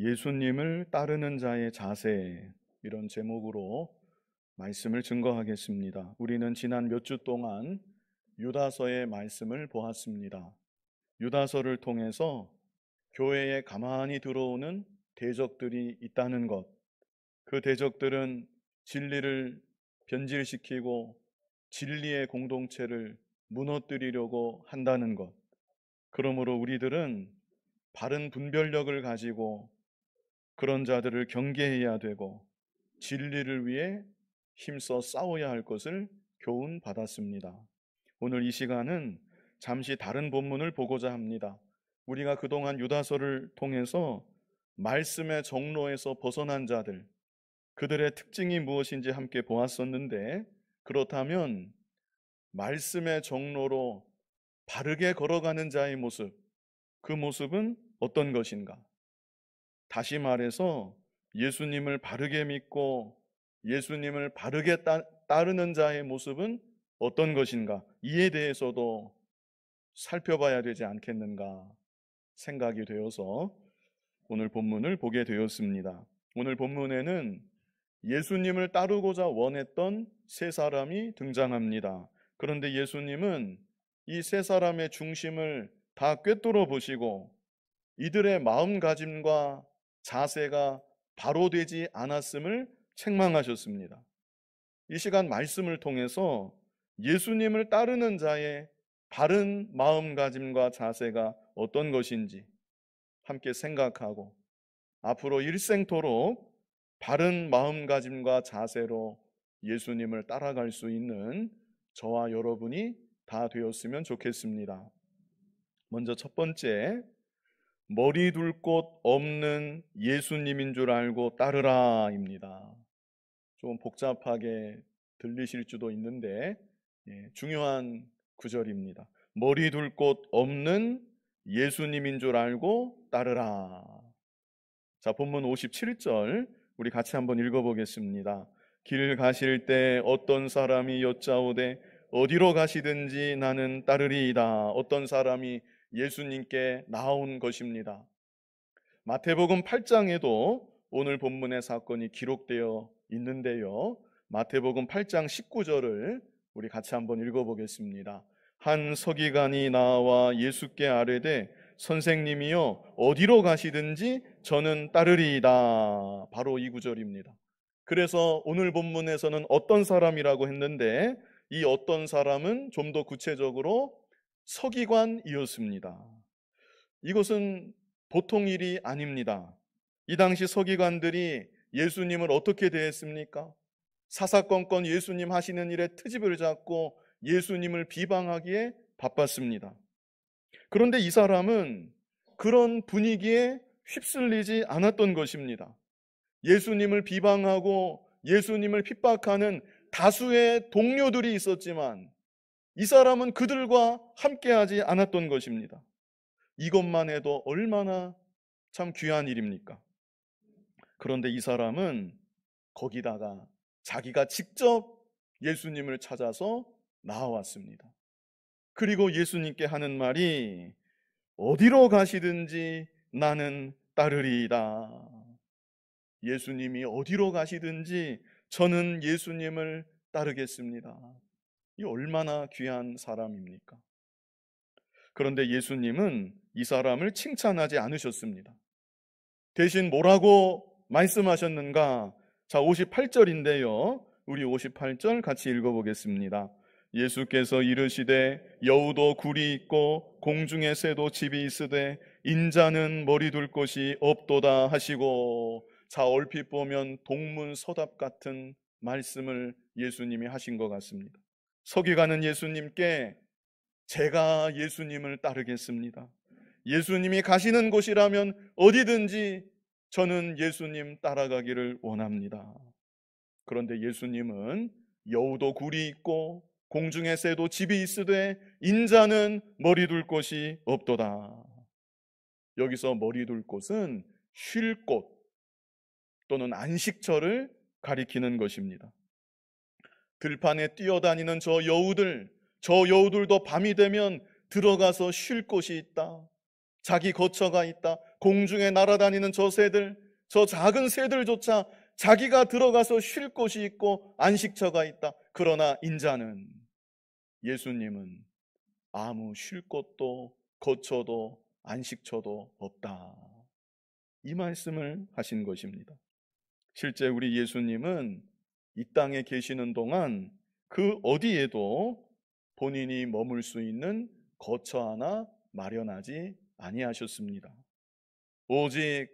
예수님을 따르는 자의 자세 이런 제목으로 말씀을 증거하겠습니다. 우리는 지난 몇 주 동안 유다서의 말씀을 보았습니다. 유다서를 통해서 교회에 가만히 들어오는 대적들이 있다는 것, 그 대적들은 진리를 변질시키고 진리의 공동체를 무너뜨리려고 한다는 것. 그러므로 우리들은 바른 분별력을 가지고 그런 자들을 경계해야 되고 진리를 위해 힘써 싸워야 할 것을 교훈 받았습니다. 오늘 이 시간은 잠시 다른 본문을 보고자 합니다. 우리가 그동안 유다서를 통해서 말씀의 정로에서 벗어난 자들, 그들의 특징이 무엇인지 함께 보았었는데, 그렇다면 말씀의 정로로 바르게 걸어가는 자의 모습, 그 모습은 어떤 것인가? 다시 말해서 예수님을 바르게 믿고 예수님을 바르게 따르는 자의 모습은 어떤 것인가? 이에 대해서도 살펴봐야 되지 않겠는가 생각이 되어서 오늘 본문을 보게 되었습니다. 오늘 본문에는 예수님을 따르고자 원했던 세 사람이 등장합니다. 그런데 예수님은 이 세 사람의 중심을 다 꿰뚫어 보시고 이들의 마음가짐과 자세가 바로 되지 않았음을 책망하셨습니다. 이 시간 말씀을 통해서 예수님을 따르는 자의 바른 마음가짐과 자세가 어떤 것인지 함께 생각하고 앞으로 일생토록 바른 마음가짐과 자세로 예수님을 따라갈 수 있는 저와 여러분이 다 되었으면 좋겠습니다. 먼저 첫 번째, 머리 둘 곳 없는 예수님인 줄 알고 따르라입니다. 좀 복잡하게 들리실지도 있는데 예, 중요한 구절입니다. 머리 둘 곳 없는 예수님인 줄 알고 따르라. 자, 본문 57절 우리 같이 한번 읽어보겠습니다. 길 가실 때 어떤 사람이 여짜오되 어디로 가시든지 나는 따르리이다. 어떤 사람이 예수님께 나온 것입니다. 마태복음 8장에도 오늘 본문의 사건이 기록되어 있는데요. 마태복음 8장 19절을 우리 같이 한번 읽어보겠습니다. 한 서기관이 나와 예수께 아뢰되 선생님이여 어디로 가시든지 저는 따르리이다. 바로 이 구절입니다. 그래서 오늘 본문에서는 어떤 사람이라고 했는데 이 어떤 사람은 좀 더 구체적으로 서기관이었습니다. 이것은 보통 일이 아닙니다. 이 당시 서기관들이 예수님을 어떻게 대했습니까? 사사건건 예수님 하시는 일에 트집을 잡고 예수님을 비방하기에 바빴습니다. 그런데 이 사람은 그런 분위기에 휩쓸리지 않았던 것입니다. 예수님을 비방하고 예수님을 핍박하는 다수의 동료들이 있었지만 이 사람은 그들과 함께하지 않았던 것입니다. 이것만 해도 얼마나 참 귀한 일입니까? 그런데 이 사람은 거기다가 자기가 직접 예수님을 찾아서 나왔습니다. 그리고 예수님께 하는 말이 어디로 가시든지 나는 따르리이다. 예수님이 어디로 가시든지 저는 예수님을 따르겠습니다. 이 얼마나 귀한 사람입니까? 그런데 예수님은 이 사람을 칭찬하지 않으셨습니다. 대신 뭐라고 말씀하셨는가? 자, 58절인데요. 우리 58절 같이 읽어보겠습니다. 예수께서 이르시되 여우도 굴이 있고 공중의 새도 집이 있으되 인자는 머리 둘 곳이 없도다 하시고 자 얼핏 보면 동문서답 같은 말씀을 예수님이 하신 것 같습니다. 속이가는 예수님께 제가 예수님을 따르겠습니다. 예수님이 가시는 곳이라면 어디든지 저는 예수님 따라가기를 원합니다. 그런데 예수님은 여우도 굴이 있고 공중의 새도 집이 있으되 인자는 머리 둘 곳이 없도다. 여기서 머리 둘 곳은 쉴 곳 또는 안식처를 가리키는 것입니다. 들판에 뛰어다니는 저 여우들, 저 여우들도 밤이 되면 들어가서 쉴 곳이 있다. 자기 거처가 있다. 공중에 날아다니는 저 새들, 저 작은 새들조차 자기가 들어가서 쉴 곳이 있고 안식처가 있다. 그러나 인자는 예수님은 아무 쉴 곳도 거처도 안식처도 없다. 이 말씀을 하신 것입니다. 실제 우리 예수님은 이 땅에 계시는 동안 그 어디에도 본인이 머물 수 있는 거처 하나 마련하지 아니하셨습니다. 오직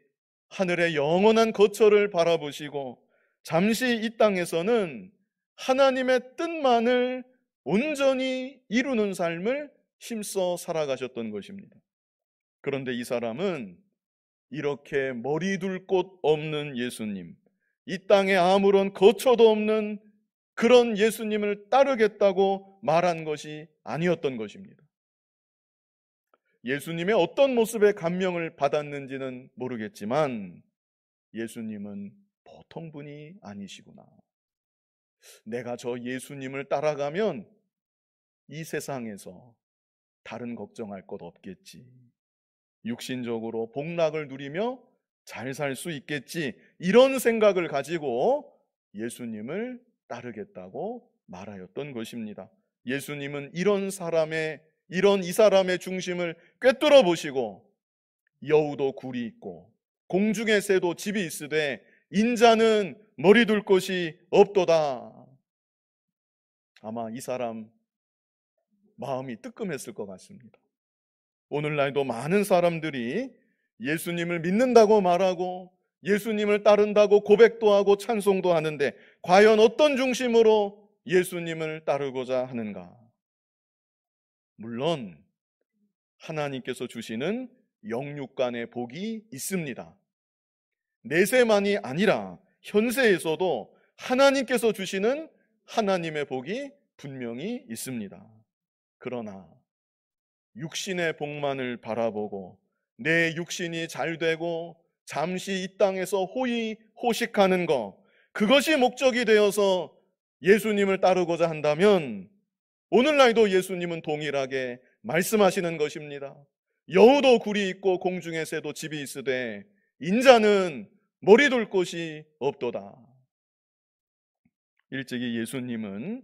하늘의 영원한 거처를 바라보시고 잠시 이 땅에서는 하나님의 뜻만을 온전히 이루는 삶을 힘써 살아가셨던 것입니다. 그런데 이 사람은 이렇게 머리 둘곳 없는 예수님, 이 땅에 아무런 거처도 없는 그런 예수님을 따르겠다고 말한 것이 아니었던 것입니다. 예수님의 어떤 모습에 감명을 받았는지는 모르겠지만 예수님은 보통 분이 아니시구나. 내가 저 예수님을 따라가면 이 세상에서 다른 걱정할 것 없겠지. 육신적으로 복락을 누리며 잘살수 있겠지. 이런 생각을 가지고 예수님을 따르겠다고 말하였던 것입니다. 예수님은 이런 사람의 이런 이 사람의 중심을 꿰뚫어 보시고 여우도 굴이 있고 공중의 새도 집이 있으되 인자는 머리 둘 곳이 없도다. 아마 이 사람 마음이 뜨끔했을 것 같습니다. 오늘날도 많은 사람들이 예수님을 믿는다고 말하고 예수님을 따른다고 고백도 하고 찬송도 하는데 과연 어떤 중심으로 예수님을 따르고자 하는가? 물론 하나님께서 주시는 영육간의 복이 있습니다. 내세만이 아니라 현세에서도 하나님께서 주시는 하나님의 복이 분명히 있습니다. 그러나 육신의 복만을 바라보고 내 육신이 잘 되고 잠시 이 땅에서 호의 호식하는 것 그것이 목적이 되어서 예수님을 따르고자 한다면 오늘날도 예수님은 동일하게 말씀하시는 것입니다. 여우도 굴이 있고 공중의 새도 집이 있으되 인자는 머리 둘 곳이 없도다. 일찍이 예수님은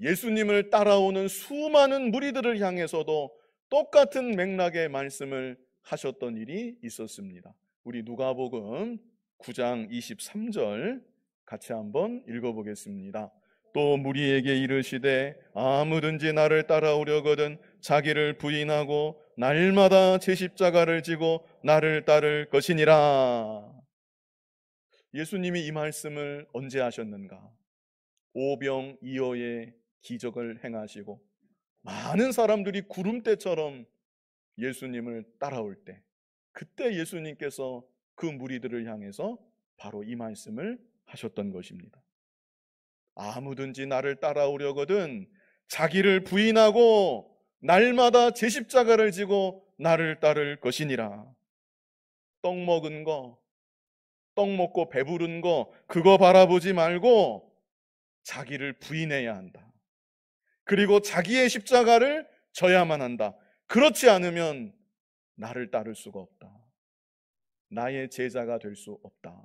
예수님을 따라오는 수많은 무리들을 향해서도 똑같은 맥락의 말씀을 하셨던 일이 있었습니다. 우리 누가복음 9장 23절 같이 한번 읽어보겠습니다. 또 무리에게 이르시되 아무든지 나를 따라오려거든 자기를 부인하고 날마다 제 십자가를 지고 나를 따를 것이니라. 예수님이 이 말씀을 언제 하셨는가? 오병이어의 기적을 행하시고 많은 사람들이 구름대처럼 예수님을 따라올 때 그때 예수님께서 그 무리들을 향해서 바로 이 말씀을 하셨던 것입니다. 아무든지 나를 따라오려거든 자기를 부인하고 날마다 제 십자가를 지고 나를 따를 것이니라. 떡 먹은 거, 떡 먹고 배부른 거, 그거 바라보지 말고 자기를 부인해야 한다. 그리고 자기의 십자가를 져야만 한다. 그렇지 않으면 나를 따를 수가 없다. 나의 제자가 될 수 없다.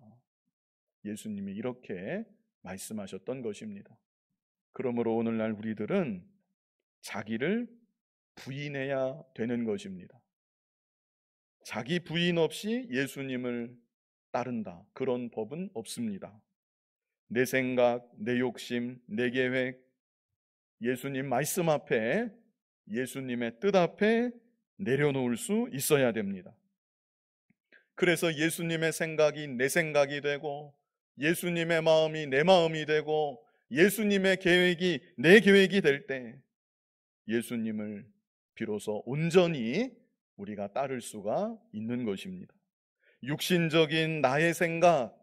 예수님이 이렇게 말씀하셨던 것입니다. 그러므로 오늘날 우리들은 자기를 부인해야 되는 것입니다. 자기 부인 없이 예수님을 따른다. 그런 법은 없습니다. 내 생각, 내 욕심, 내 계획, 예수님 말씀 앞에 예수님의 뜻 앞에 내려놓을 수 있어야 됩니다. 그래서 예수님의 생각이 내 생각이 되고 예수님의 마음이 내 마음이 되고 예수님의 계획이 내 계획이 될 때 예수님을 비로소 온전히 우리가 따를 수가 있는 것입니다. 육신적인 나의 생각,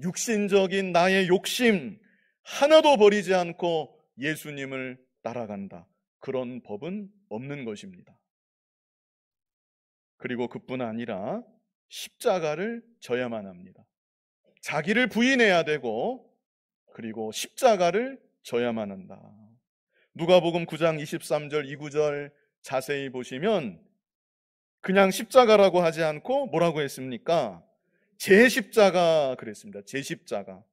육신적인 나의 욕심 하나도 버리지 않고 예수님을 따라간다. 그런 법은 없는 것입니다. 그리고 그뿐 아니라 십자가를 져야만 합니다. 자기를 부인해야 되고 그리고 십자가를 져야만 한다. 누가복음 9장 23절 2구절 자세히 보시면 그냥 십자가라고 하지 않고 뭐라고 했습니까? 제 십자가 그랬습니다. 제 십자가.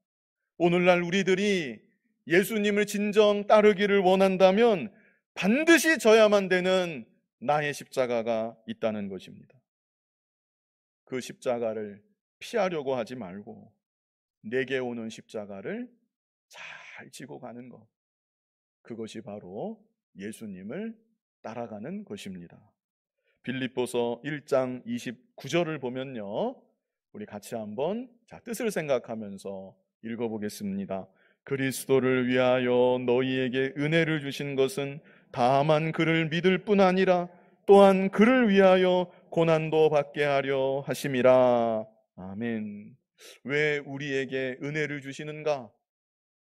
오늘날 우리들이 예수님을 진정 따르기를 원한다면 반드시 져야만 되는 나의 십자가가 있다는 것입니다. 그 십자가를 피하려고 하지 말고 내게 오는 십자가를 잘 지고 가는 것. 그것이 바로 예수님을 따라가는 것입니다. 빌립보서 1장 29절을 보면요. 우리 같이 한번 자, 뜻을 생각하면서 읽어보겠습니다. 그리스도를 위하여 너희에게 은혜를 주신 것은 다만 그를 믿을 뿐 아니라 또한 그를 위하여 고난도 받게 하려 하심이라. 아멘. 왜 우리에게 은혜를 주시는가?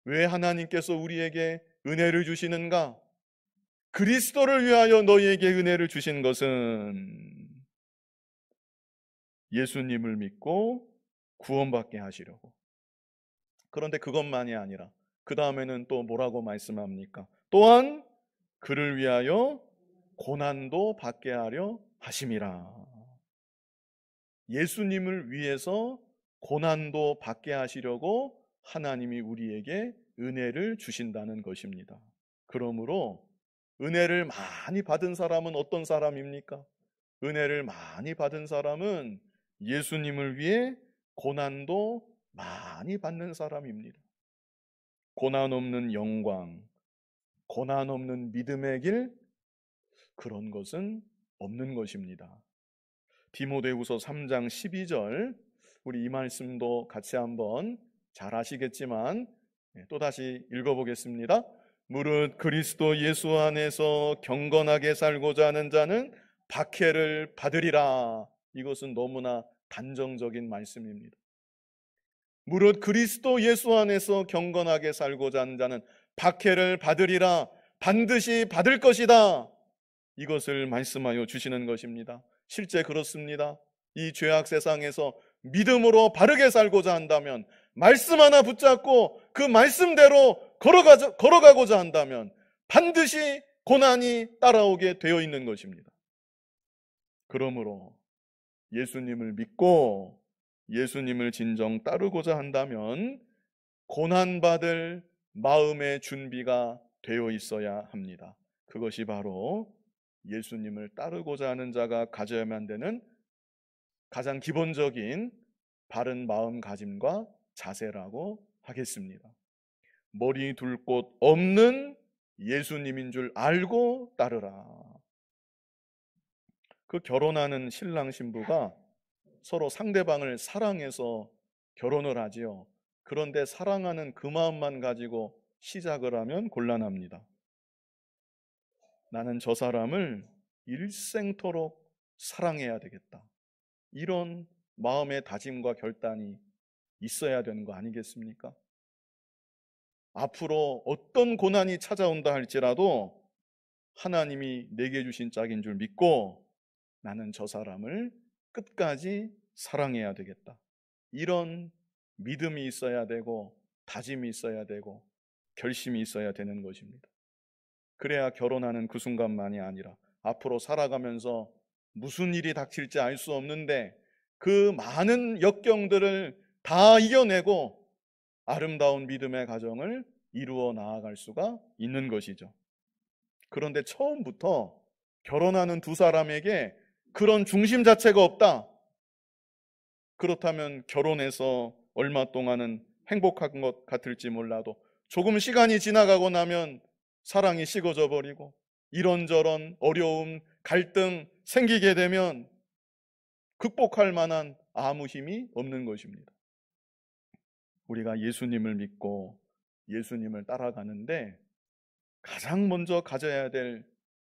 왜 하나님께서 우리에게 은혜를 주시는가? 그리스도를 위하여 너희에게 은혜를 주신 것은 예수님을 믿고 구원받게 하시려고. 그런데 그것만이 아니라 그 다음에는 또 뭐라고 말씀합니까? 또한 그를 위하여 고난도 받게 하려 하심이라. 예수님을 위해서 고난도 받게 하시려고 하나님이 우리에게 은혜를 주신다는 것입니다. 그러므로 은혜를 많이 받은 사람은 어떤 사람입니까? 은혜를 많이 받은 사람은 예수님을 위해 고난도 많이 받는 사람입니다. 고난 없는 영광, 고난 없는 믿음의 길 그런 것은 없는 것입니다. 디모데후서 3장 12절 우리 이 말씀도 같이 한번 잘 아시겠지만 예, 또 다시 읽어보겠습니다. 무릇 그리스도 예수 안에서 경건하게 살고자 하는 자는 박해를 받으리라. 이것은 너무나 단정적인 말씀입니다. 무릇 그리스도 예수 안에서 경건하게 살고자 하는 자는 박해를 받으리라 반드시 받을 것이다. 이것을 말씀하여 주시는 것입니다. 실제 그렇습니다. 이 죄악 세상에서 믿음으로 바르게 살고자 한다면 말씀 하나 붙잡고 그 말씀대로 걸어가, 걸어가고자 한다면 반드시 고난이 따라오게 되어 있는 것입니다. 그러므로 예수님을 믿고 예수님을 진정 따르고자 한다면 고난받을 마음의 준비가 되어 있어야 합니다. 그것이 바로 예수님을 따르고자 하는 자가 가져야만 되는 가장 기본적인 바른 마음가짐과 자세라고 하겠습니다. 머리 둘 곳 없는 예수님인 줄 알고 따르라. 그 결혼하는 신랑 신부가 서로 상대방을 사랑해서 결혼을 하지요. 그런데 사랑하는 그 마음만 가지고 시작을 하면 곤란합니다. 나는 저 사람을 일생토록 사랑해야 되겠다. 이런 마음의 다짐과 결단이 있어야 되는 거 아니겠습니까? 앞으로 어떤 고난이 찾아온다 할지라도 하나님이 내게 주신 짝인 줄 믿고 나는 저 사람을 끝까지 사랑해야 되겠다. 이런 믿음이 있어야 되고 다짐이 있어야 되고 결심이 있어야 되는 것입니다. 그래야 결혼하는 그 순간만이 아니라 앞으로 살아가면서 무슨 일이 닥칠지 알 수 없는데 그 많은 역경들을 다 이겨내고 아름다운 믿음의 가정을 이루어 나아갈 수가 있는 것이죠. 그런데 처음부터 결혼하는 두 사람에게 그런 중심 자체가 없다. 그렇다면 결혼해서 얼마 동안은 행복한 것 같을지 몰라도 조금 시간이 지나가고 나면 사랑이 식어져 버리고 이런저런 어려움, 갈등 생기게 되면 극복할 만한 아무 힘이 없는 것입니다. 우리가 예수님을 믿고 예수님을 따라가는데 가장 먼저 가져야 될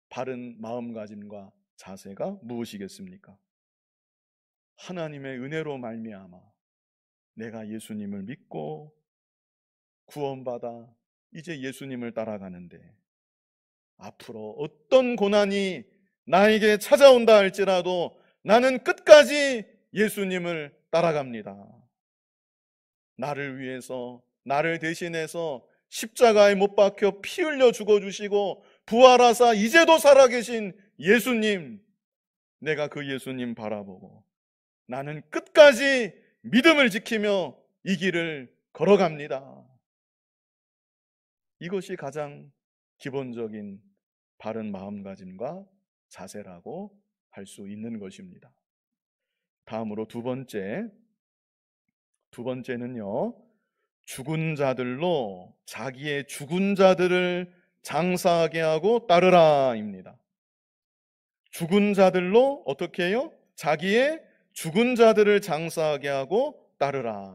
바른 마음가짐과 자세가 무엇이겠습니까? 하나님의 은혜로 말미암아 내가 예수님을 믿고 구원받아 이제 예수님을 따라가는데 앞으로 어떤 고난이 나에게 찾아온다 할지라도 나는 끝까지 예수님을 따라갑니다. 나를 위해서, 나를 대신해서 십자가에 못 박혀 피 흘려 죽어주시고 부활하사 이제도 살아계신 예수님, 내가 그 예수님 바라보고 나는 끝까지 믿음을 지키며 이 길을 걸어갑니다. 이것이 가장 기본적인 바른 마음가짐과 자세라고 할 수 있는 것입니다. 다음으로 두 번째. 두 번째는요, 죽은 자들로 자기의 죽은 자들을 장사하게 하고 따르라입니다. 죽은 자들로 어떻게 해요? 자기의 죽은 자들을 장사하게 하고 따르라.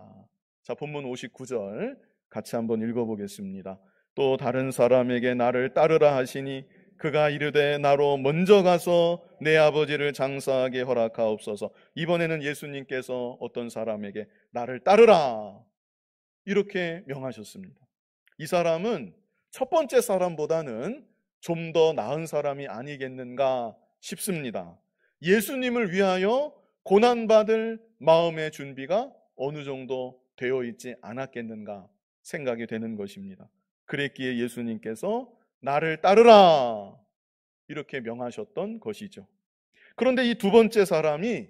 자, 본문 59절 같이 한번 읽어보겠습니다. 또 다른 사람에게 나를 따르라 하시니 그가 이르되 나로 먼저 가서 내 아버지를 장사하게 허락하옵소서. 이번에는 예수님께서 어떤 사람에게 나를 따르라 이렇게 명하셨습니다. 이 사람은 첫 번째 사람보다는 좀 더 나은 사람이 아니겠는가 싶습니다. 예수님을 위하여 고난받을 마음의 준비가 어느 정도 되어 있지 않았겠는가 생각이 되는 것입니다. 그랬기에 예수님께서 나를 따르라! 이렇게 명하셨던 것이죠. 그런데 이 두 번째 사람이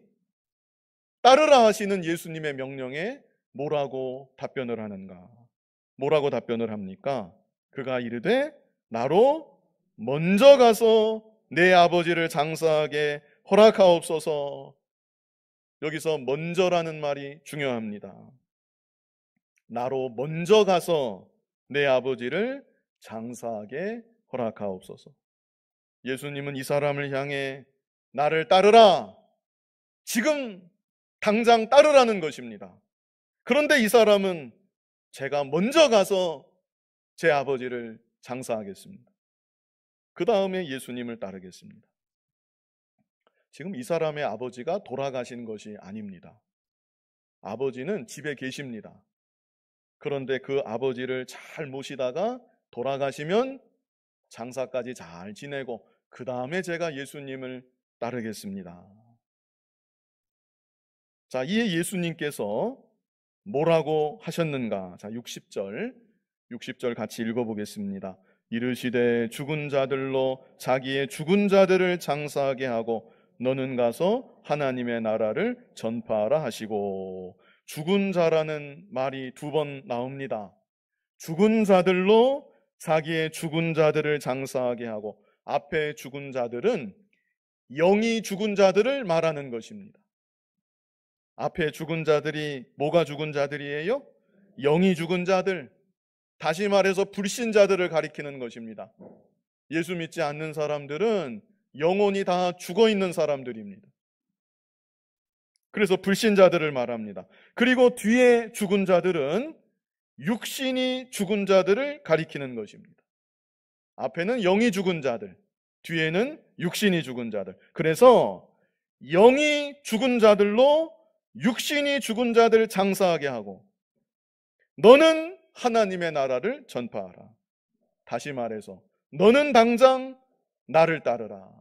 따르라 하시는 예수님의 명령에 뭐라고 답변을 하는가? 뭐라고 답변을 합니까? 그가 이르되 나로 먼저 가서 내 아버지를 장사하게 허락하옵소서 여기서 먼저라는 말이 중요합니다. 나로 먼저 가서 내 아버지를 장사하게 허락하옵소서. 예수님은 이 사람을 향해 나를 따르라. 지금 당장 따르라는 것입니다. 그런데 이 사람은 제가 먼저 가서 제 아버지를 장사하겠습니다. 그 다음에 예수님을 따르겠습니다. 지금 이 사람의 아버지가 돌아가신 것이 아닙니다. 아버지는 집에 계십니다. 그런데 그 아버지를 잘 모시다가 돌아가시면 장사까지 잘 지내고 그 다음에 제가 예수님을 따르겠습니다. 자, 이에 예수님께서 뭐라고 하셨는가? 자, 60절. 60절 같이 읽어보겠습니다. 이르시되 죽은 자들로 자기의 죽은 자들을 장사하게 하고 너는 가서 하나님의 나라를 전파하라 하시고 죽은 자라는 말이 두 번 나옵니다. 죽은 자들로 자기의 죽은 자들을 장사하게 하고 앞에 죽은 자들은 영이 죽은 자들을 말하는 것입니다. 앞에 죽은 자들이 뭐가 죽은 자들이에요? 영이 죽은 자들. 다시 말해서 불신자들을 가리키는 것입니다. 예수 믿지 않는 사람들은 영혼이 다 죽어 있는 사람들입니다. 그래서 불신자들을 말합니다. 그리고 뒤에 죽은 자들은 육신이 죽은 자들을 가리키는 것입니다. 앞에는 영이 죽은 자들, 뒤에는 육신이 죽은 자들. 그래서 영이 죽은 자들로 육신이 죽은 자들 장사하게 하고 너는 하나님의 나라를 전파하라. 다시 말해서 너는 당장 나를 따르라.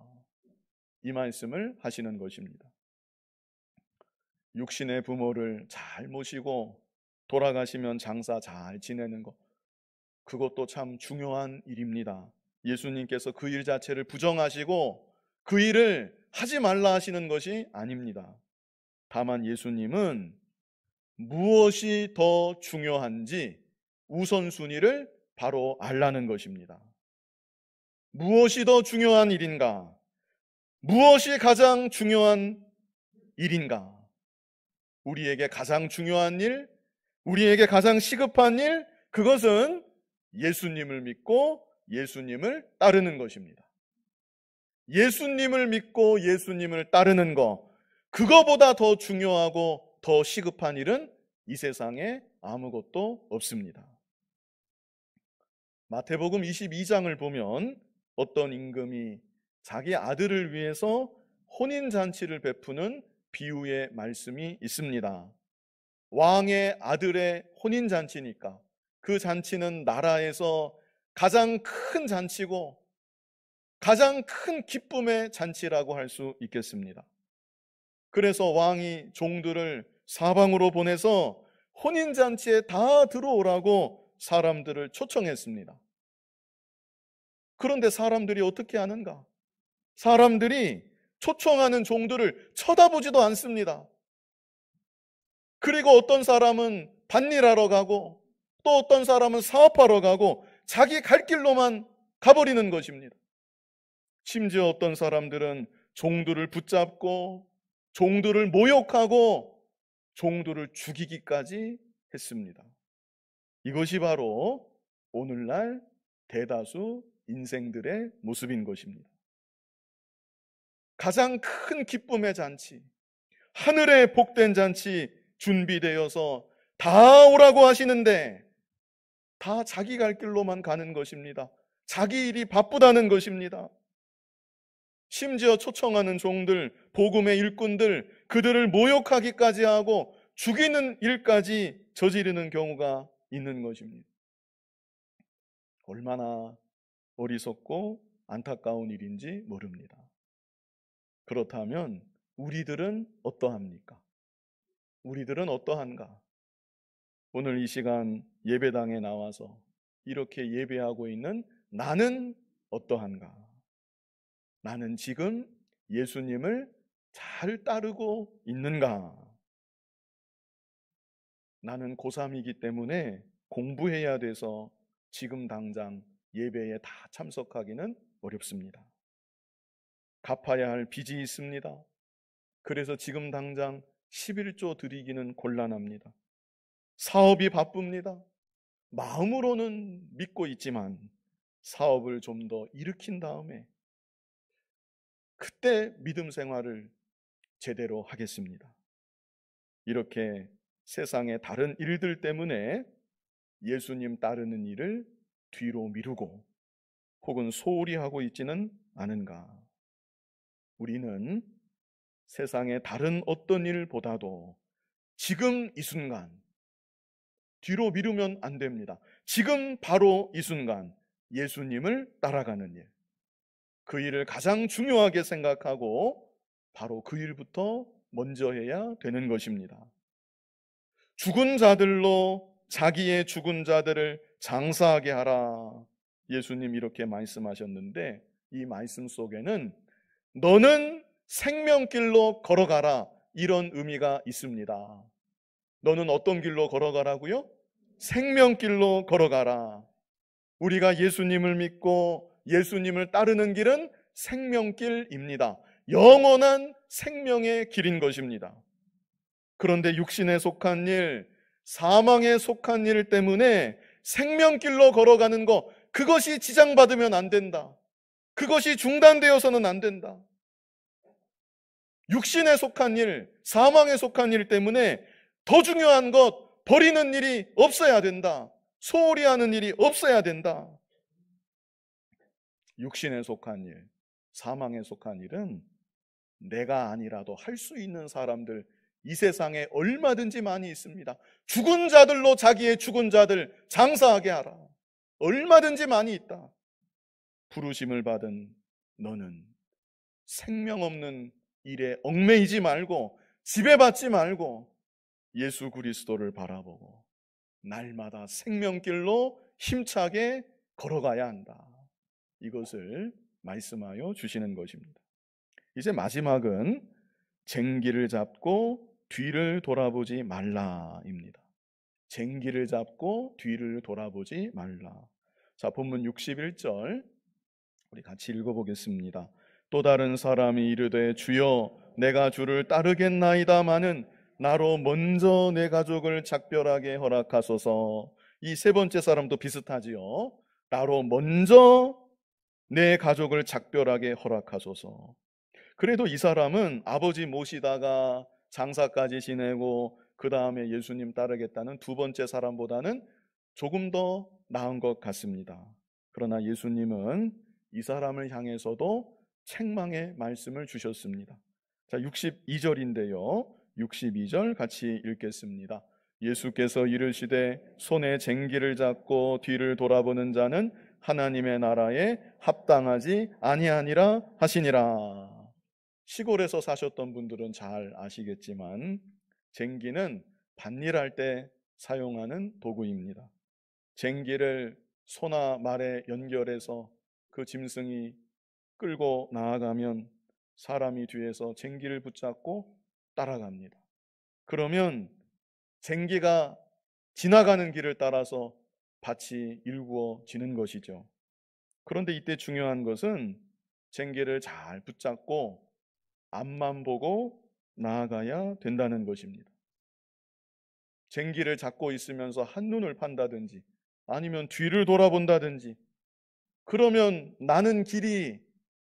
이 말씀을 하시는 것입니다. 육신의 부모를 잘 모시고 돌아가시면 장사 잘 지내는 것 그것도 참 중요한 일입니다. 예수님께서 그 일 자체를 부정하시고 그 일을 하지 말라 하시는 것이 아닙니다. 다만 예수님은 무엇이 더 중요한지 우선순위를 바로 알라는 것입니다. 무엇이 더 중요한 일인가? 무엇이 가장 중요한 일인가? 우리에게 가장 중요한 일, 우리에게 가장 시급한 일, 그것은 예수님을 믿고 예수님을 따르는 것입니다. 예수님을 믿고 예수님을 따르는 것, 그거보다 더 중요하고 더 시급한 일은 이 세상에 아무것도 없습니다. 마태복음 22장을 보면 어떤 임금이 자기 아들을 위해서 혼인 잔치를 베푸는 비유의 말씀이 있습니다. 왕의 아들의 혼인 잔치니까 그 잔치는 나라에서 가장 큰 잔치고 가장 큰 기쁨의 잔치라고 할 수 있겠습니다. 그래서 왕이 종들을 사방으로 보내서 혼인 잔치에 다 들어오라고 사람들을 초청했습니다. 그런데 사람들이 어떻게 하는가? 사람들이 초청하는 종들을 쳐다보지도 않습니다. 그리고 어떤 사람은 밭일하러 가고 또 어떤 사람은 사업하러 가고 자기 갈 길로만 가버리는 것입니다. 심지어 어떤 사람들은 종들을 붙잡고 종들을 모욕하고 종들을 죽이기까지 했습니다. 이것이 바로 오늘날 대다수 인생들의 모습인 것입니다. 가장 큰 기쁨의 잔치, 하늘의 복된 잔치 준비되어서 다 오라고 하시는데 다 자기 갈 길로만 가는 것입니다. 자기 일이 바쁘다는 것입니다. 심지어 초청하는 종들, 복음의 일꾼들, 그들을 모욕하기까지 하고 죽이는 일까지 저지르는 경우가 있는 것입니다. 얼마나 어리석고 안타까운 일인지 모릅니다. 그렇다면 우리들은 어떠합니까? 우리들은 어떠한가? 오늘 이 시간 예배당에 나와서 이렇게 예배하고 있는 나는 어떠한가? 나는 지금 예수님을 잘 따르고 있는가? 나는 고3이기 때문에 공부해야 돼서 지금 당장 예배에 다 참석하기는 어렵습니다. 갚아야 할 빚이 있습니다. 그래서 지금 당장 11조 드리기는 곤란합니다. 사업이 바쁩니다. 마음으로는 믿고 있지만 사업을 좀 더 일으킨 다음에 그때 믿음 생활을 제대로 하겠습니다. 이렇게 세상의 다른 일들 때문에 예수님 따르는 일을 뒤로 미루고 혹은 소홀히 하고 있지는 않은가. 우리는 세상의 다른 어떤 일보다도 지금 이 순간 뒤로 미루면 안 됩니다. 지금 바로 이 순간 예수님을 따라가는 일. 그 일을 가장 중요하게 생각하고 바로 그 일부터 먼저 해야 되는 것입니다. 죽은 자들로 자기의 죽은 자들을 장사하게 하라. 예수님 이렇게 말씀하셨는데 이 말씀 속에는 너는 생명길로 걸어가라. 이런 의미가 있습니다. 너는 어떤 길로 걸어가라고요? 생명길로 걸어가라. 우리가 예수님을 믿고 예수님을 따르는 길은 생명길입니다. 영원한 생명의 길인 것입니다. 그런데 육신에 속한 일, 사망에 속한 일 때문에 생명길로 걸어가는 것, 그것이 지장받으면 안 된다. 그것이 중단되어서는 안 된다. 육신에 속한 일, 사망에 속한 일 때문에 더 중요한 것, 버리는 일이 없어야 된다. 소홀히 하는 일이 없어야 된다. 육신에 속한 일, 사망에 속한 일은 내가 아니라도 할 수 있는 사람들 이 세상에 얼마든지 많이 있습니다. 죽은 자들로 자기의 죽은 자들 장사하게 하라. 얼마든지 많이 있다. 부르심을 받은 너는 생명 없는 일에 얽매이지 말고 지배받지 말고 예수 그리스도를 바라보고 날마다 생명길로 힘차게 걸어가야 한다. 이것을 말씀하여 주시는 것입니다. 이제 마지막은 쟁기를 잡고 뒤를 돌아보지 말라입니다. 쟁기를 잡고 뒤를 돌아보지 말라. 자, 본문 61절 우리 같이 읽어보겠습니다. 또 다른 사람이 이르되 주여 내가 주를 따르겠나이다마는 나로 먼저 내 가족을 작별하게 허락하소서. 이 세 번째 사람도 비슷하지요. 나로 먼저 내 가족을 작별하게 허락하소서. 그래도 이 사람은 아버지 모시다가 장사까지 지내고 그 다음에 예수님 따르겠다는 두 번째 사람보다는 조금 더 나은 것 같습니다. 그러나 예수님은 이 사람을 향해서도 책망의 말씀을 주셨습니다. 자, 62절인데요. 62절 같이 읽겠습니다. 예수께서 이르시되 손에 쟁기를 잡고 뒤를 돌아보는 자는 하나님의 나라에 합당하지 아니하니라 하시니라. 시골에서 사셨던 분들은 잘 아시겠지만 쟁기는 밭일할 때 사용하는 도구입니다. 쟁기를 소나 말에 연결해서 그 짐승이 끌고 나아가면 사람이 뒤에서 쟁기를 붙잡고 따라갑니다. 그러면 쟁기가 지나가는 길을 따라서 밭이 일구어지는 것이죠. 그런데 이때 중요한 것은 쟁기를 잘 붙잡고 앞만 보고 나아가야 된다는 것입니다. 쟁기를 잡고 있으면서 한눈을 판다든지 아니면 뒤를 돌아본다든지 그러면 나는 길이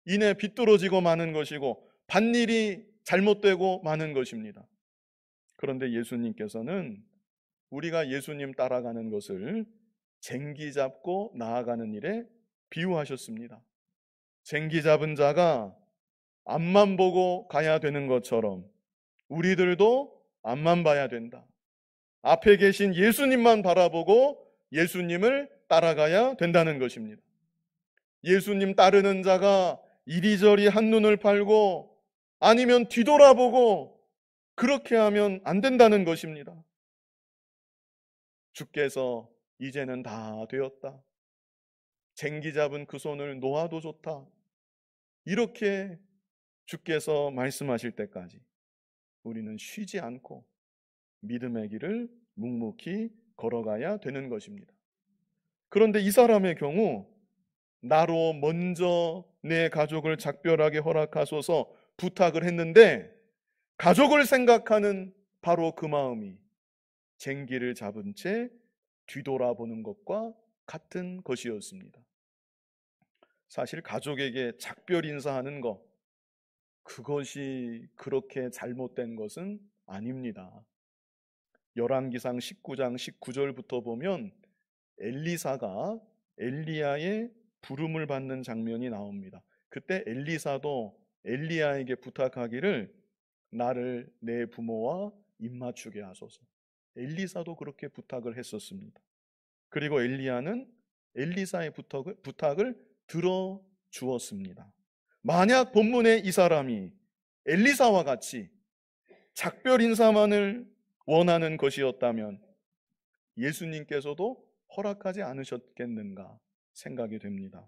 이내 비뚤어지고 마는 것이고 반일이 잘못되고 마는 것입니다. 그런데 예수님께서는 우리가 예수님 따라가는 것을 쟁기 잡고 나아가는 일에 비유하셨습니다. 쟁기 잡은 자가 앞만 보고 가야 되는 것처럼 우리들도 앞만 봐야 된다. 앞에 계신 예수님만 바라보고 예수님을 따라가야 된다는 것입니다. 예수님 따르는 자가 이리저리 한눈을 팔고 아니면 뒤돌아보고 그렇게 하면 안 된다는 것입니다. 주께서 이제는 다 되었다. 쟁기 잡은 그 손을 놓아도 좋다. 이렇게 주께서 말씀하실 때까지 우리는 쉬지 않고 믿음의 길을 묵묵히 걸어가야 되는 것입니다. 그런데 이 사람의 경우 나로 먼저 내 가족을 작별하게 허락하소서 부탁을 했는데 가족을 생각하는 바로 그 마음이 쟁기를 잡은 채 뒤돌아보는 것과 같은 것이었습니다. 사실 가족에게 작별 인사하는 것, 그것이 그렇게 잘못된 것은 아닙니다. 1 1기상 19장 19절부터 보면 엘리사가 엘리야의 부름을 받는 장면이 나옵니다. 그때 엘리사도 엘리야에게 부탁하기를 나를 내 부모와 입맞추게 하소서. 엘리사도 그렇게 부탁을 했었습니다. 그리고 엘리야는 엘리사의 부탁을, 부탁을 들어 주었습니다. 만약 본문에 이 사람이 엘리사와 같이 작별 인사만을 원하는 것이었다면 예수님께서도 허락하지 않으셨겠는가 생각이 됩니다.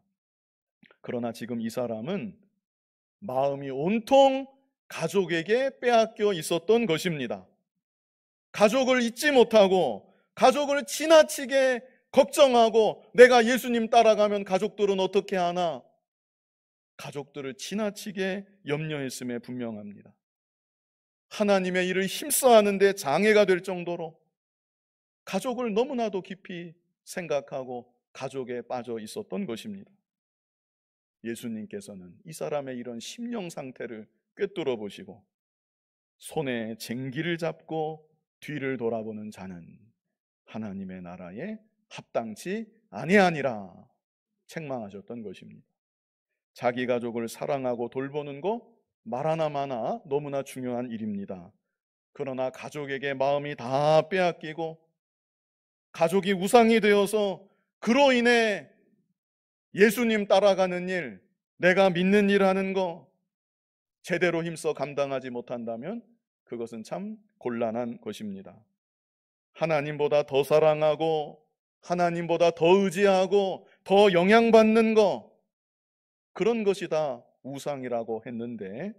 그러나 지금 이 사람은 마음이 온통 가족에게 빼앗겨 있었던 것입니다. 가족을 잊지 못하고 가족을 지나치게 걱정하고 내가 예수님 따라가면 가족들은 어떻게 하나? 가족들을 지나치게 염려했음에 분명합니다. 하나님의 일을 힘써하는데 장애가 될 정도로 가족을 너무나도 깊이 생각하고 가족에 빠져 있었던 것입니다. 예수님께서는 이 사람의 이런 심령 상태를 꿰뚫어 보시고 손에 쟁기를 잡고 뒤를 돌아보는 자는 하나님의 나라에 합당치 아니하니라 책망하셨던 것입니다. 자기 가족을 사랑하고 돌보는 거 말하나마나 너무나 중요한 일입니다. 그러나 가족에게 마음이 다 빼앗기고 가족이 우상이 되어서 그로 인해 예수님 따라가는 일, 내가 믿는 일 하는 거 제대로 힘써 감당하지 못한다면 그것은 참 곤란한 것입니다. 하나님보다 더 사랑하고 하나님보다 더 의지하고 더 영향받는 거 그런 것이 다 우상이라고 했는데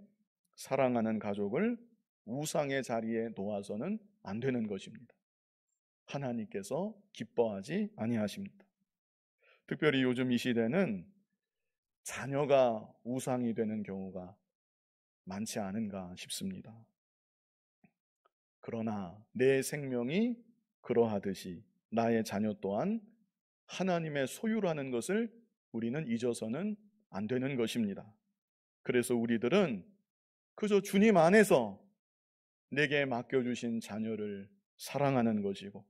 사랑하는 가족을 우상의 자리에 놓아서는 안 되는 것입니다. 하나님께서 기뻐하지 아니하십니다. 특별히 요즘 이 시대는 자녀가 우상이 되는 경우가 많지 않은가 싶습니다. 그러나 내 생명이 그러하듯이 나의 자녀 또한 하나님의 소유라는 것을 우리는 잊어서는 안 되는 것입니다. 그래서 우리들은 그저 주님 안에서 내게 맡겨주신 자녀를 사랑하는 것이고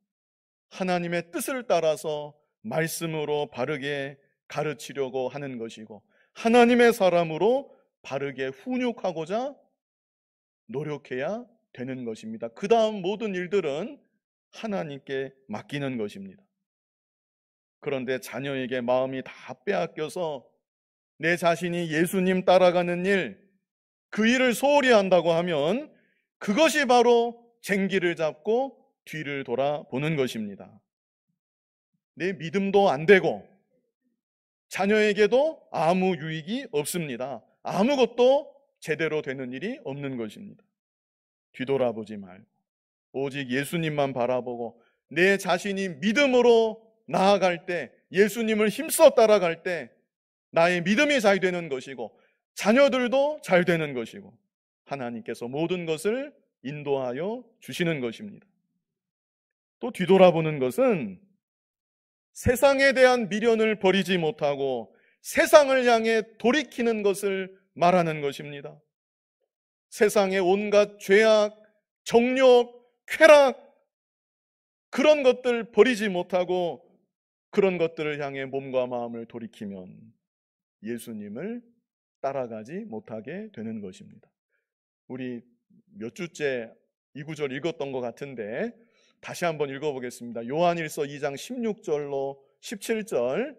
하나님의 뜻을 따라서 말씀으로 바르게 가르치려고 하는 것이고 하나님의 사람으로 바르게 훈육하고자 노력해야 되는 것입니다. 그 다음 모든 일들은 하나님께 맡기는 것입니다. 그런데 자녀에게 마음이 다 빼앗겨서 내 자신이 예수님 따라가는 일, 그 일을 소홀히 한다고 하면 그것이 바로 쟁기를 잡고 뒤를 돌아보는 것입니다. 내 믿음도 안 되고 자녀에게도 아무 유익이 없습니다. 아무것도 제대로 되는 일이 없는 것입니다. 뒤돌아보지 말고 오직 예수님만 바라보고 내 자신이 믿음으로 나아갈 때 예수님을 힘써 따라갈 때 나의 믿음이 잘 되는 것이고 자녀들도 잘 되는 것이고 하나님께서 모든 것을 인도하여 주시는 것입니다. 또 뒤돌아보는 것은 세상에 대한 미련을 버리지 못하고 세상을 향해 돌이키는 것을 말하는 것입니다. 세상의 온갖 죄악, 정욕, 쾌락, 그런 것들 버리지 못하고 그런 것들을 향해 몸과 마음을 돌이키면 예수님을 따라가지 못하게 되는 것입니다. 우리 몇 주째 이 구절 읽었던 것 같은데 다시 한번 읽어보겠습니다. 요한일서 2장 16절로 17절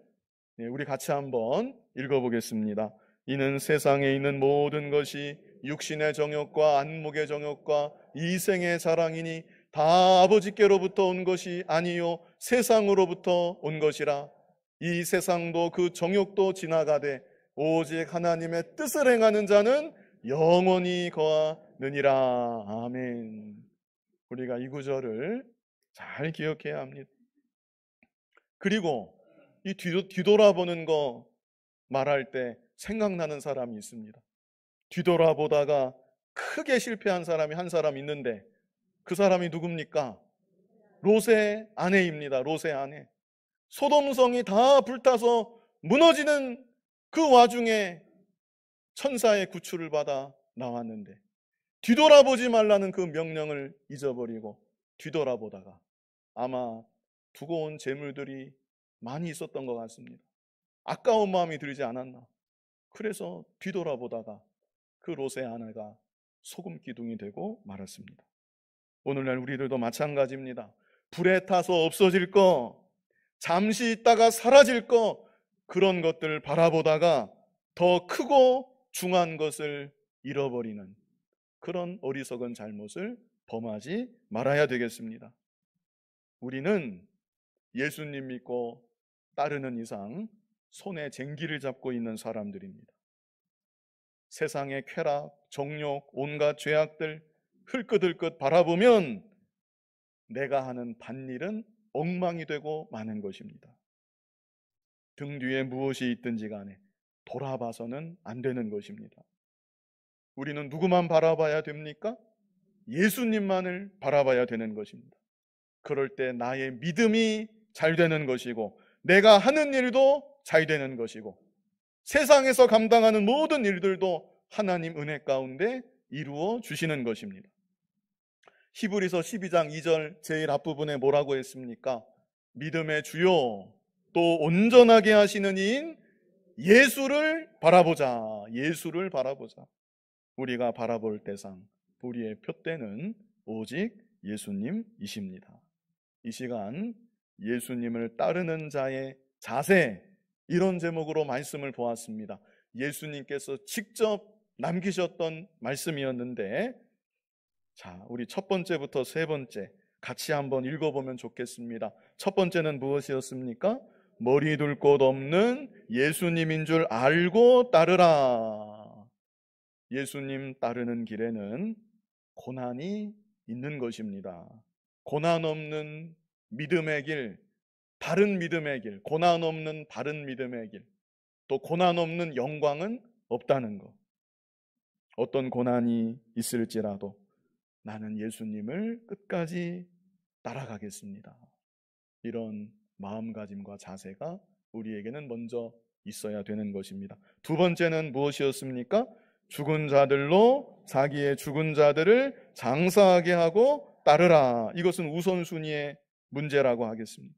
예, 우리 같이 한번 읽어보겠습니다. 이는 세상에 있는 모든 것이 육신의 정욕과 안목의 정욕과 이생의 사랑이니 다 아버지께로부터 온 것이 아니요 세상으로부터 온 것이라 이 세상도 그 정욕도 지나가되 오직 하나님의 뜻을 행하는 자는 영원히 거하느니라 아멘. 우리가 이 구절을 잘 기억해야 합니다. 그리고 이 뒤도, 뒤돌아보는 거 말할 때 생각나는 사람이 있습니다. 뒤돌아보다가 크게 실패한 사람이 한 사람 있는데 그 사람이 누굽니까? 롯의 아내입니다. 롯의 아내. 소돔성이 다 불타서 무너지는 그 와중에 천사의 구출을 받아 나왔는데 뒤돌아보지 말라는 그 명령을 잊어버리고 뒤돌아보다가 아마 두고 온 재물들이 많이 있었던 것 같습니다. 아까운 마음이 들지 않았나. 그래서 뒤돌아보다가 그 롯의 아내가 소금 기둥이 되고 말았습니다. 오늘날 우리들도 마찬가지입니다. 불에 타서 없어질 거, 잠시 있다가 사라질 거, 그런 것들 바라보다가 더 크고 중한 것을 잃어버리는 그런 어리석은 잘못을 범하지 말아야 되겠습니다. 우리는 예수님 믿고 따르는 이상 손에 쟁기를 잡고 있는 사람들입니다. 세상의 쾌락, 정욕, 온갖 죄악들 흘끗흘끗 바라보면 내가 하는 반일은 엉망이 되고 마는 것입니다. 등 뒤에 무엇이 있든지 간에 돌아봐서는 안 되는 것입니다. 우리는 누구만 바라봐야 됩니까? 예수님만을 바라봐야 되는 것입니다. 그럴 때 나의 믿음이 잘 되는 것이고, 내가 하는 일도 잘 되는 것이고, 세상에서 감당하는 모든 일들도 하나님 은혜 가운데 이루어 주시는 것입니다. 히브리서 12장 2절 제일 앞부분에 뭐라고 했습니까? 믿음의 주요 또 온전하게 하시는 이인 예수를 바라보자. 예수를 바라보자. 우리가 바라볼 대상, 우리의 표대는 오직 예수님이십니다. 이 시간 예수님을 따르는 자의 자세 이런 제목으로 말씀을 보았습니다. 예수님께서 직접 남기셨던 말씀이었는데 자, 우리 첫 번째부터 세 번째 같이 한번 읽어보면 좋겠습니다. 첫 번째는 무엇이었습니까? 머리 둘곳 없는 예수님인 줄 알고 따르라. 예수님 따르는 길에는 고난이 있는 것입니다. 고난 없는 믿음의 길, 바른 믿음의 길, 고난 없는 바른 믿음의 길, 또 고난 없는 영광은 없다는 것. 어떤 고난이 있을지라도 나는 예수님을 끝까지 따라가겠습니다. 이런 마음가짐과 자세가 우리에게는 먼저 있어야 되는 것입니다. 두 번째는 무엇이었습니까? 죽은 자들로 자기의 죽은 자들을 장사하게 하고 따르라. 이것은 우선순위의 문제라고 하겠습니다.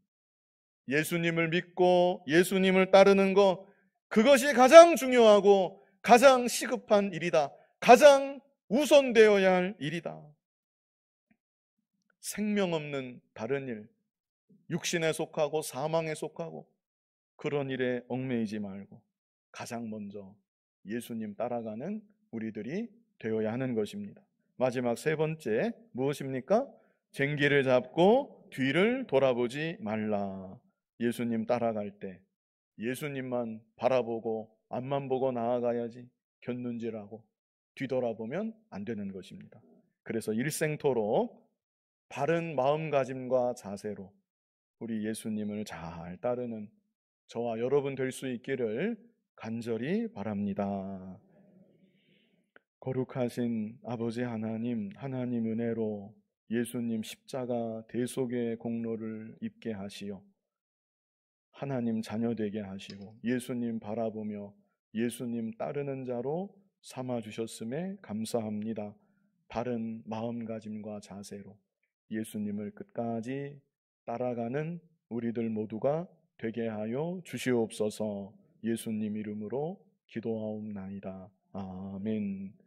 예수님을 믿고 예수님을 따르는 것, 그것이 가장 중요하고 가장 시급한 일이다. 가장 우선되어야 할 일이다. 생명 없는 다른 일, 육신에 속하고 사망에 속하고 그런 일에 얽매이지 말고 가장 먼저 예수님 따라가는 우리들이 되어야 하는 것입니다. 마지막 세 번째 무엇입니까? 쟁기를 잡고 뒤를 돌아보지 말라. 예수님 따라갈 때 예수님만 바라보고 앞만 보고 나아가야지 견눈질하고 뒤돌아보면 안 되는 것입니다. 그래서 일생토록 바른 마음가짐과 자세로 우리 예수님을 잘 따르는 저와 여러분 될 수 있기를 간절히 바랍니다. 거룩하신 아버지 하나님, 하나님 은혜로 예수님 십자가 대속의 공로를 입게 하시어 하나님 자녀 되게 하시고 예수님 바라보며 예수님 따르는 자로 삼아 주셨음에 감사합니다. 바른 마음가짐과 자세로 예수님을 끝까지 따라가는 우리들 모두가 되게 하여 주시옵소서. 예수님 이름으로 기도하옵나이다. 아멘.